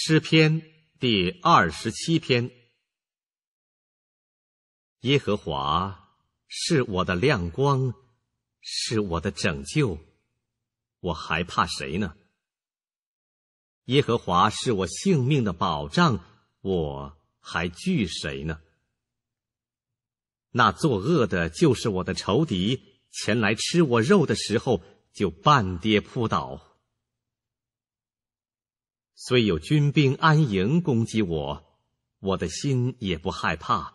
诗篇第二十七篇。耶和华是我的亮光，是我的拯救，我还怕谁呢？耶和华是我性命的保障，我还惧谁呢？那作恶的，就是我的仇敌，前来吃我肉的时候，就半跌扑倒。虽有军兵安营攻击我，我的心也不害怕。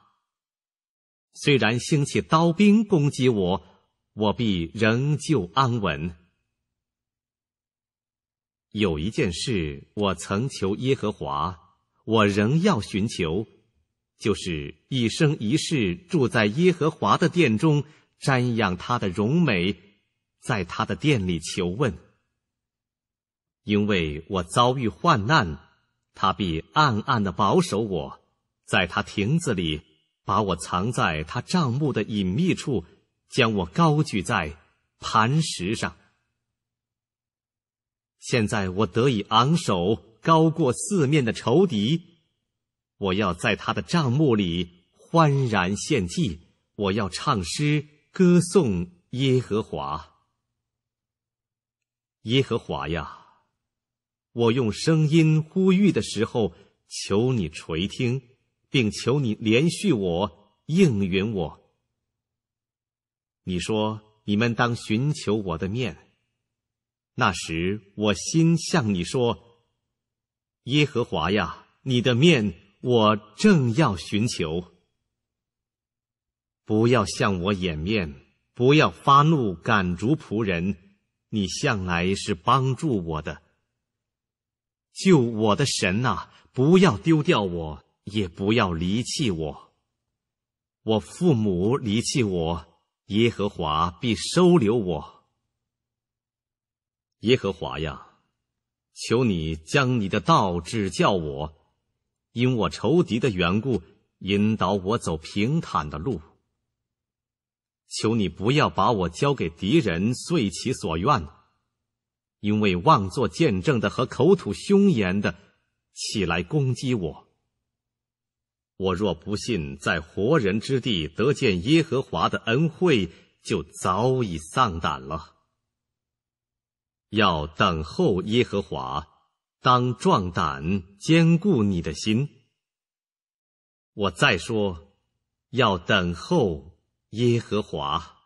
虽然兴起刀兵攻击我，我必仍旧安稳。有一件事我曾求耶和华，我仍要寻求，就是一生一世住在耶和华的殿中，瞻仰他的荣美，在他的殿里求问。因为我遭遇患难，他必暗暗的保守我，在他亭子里把我藏在他帐幕的隐秘处，将我高举在磐石上。现在我得以昂首高过四面的仇敌，我要在他的帐幕里欢然献祭，我要唱诗歌颂耶和华，耶和华呀。我用声音呼吁的时候，求你垂听，并求你连续我，应允我。你说你们当寻求我的面，那时我心向你说：“耶和华呀，你的面我正要寻求。不要向我掩面，不要发怒赶逐仆人。你向来是帮助我的。”救我的神呐，不要丢掉我，也不要离弃我。我父母离弃我，耶和华必收留我。耶和华呀，求你将你的道指教我，因我仇敌的缘故，引导我走平坦的路。求你不要把我交给敌人，遂其所愿。因为妄作见证的和口吐凶言的起来攻击我，我若不信在活人之地得见耶和华的恩惠，就早已丧胆了。要等候耶和华，当壮胆坚固你的心。我再说，要等候耶和华。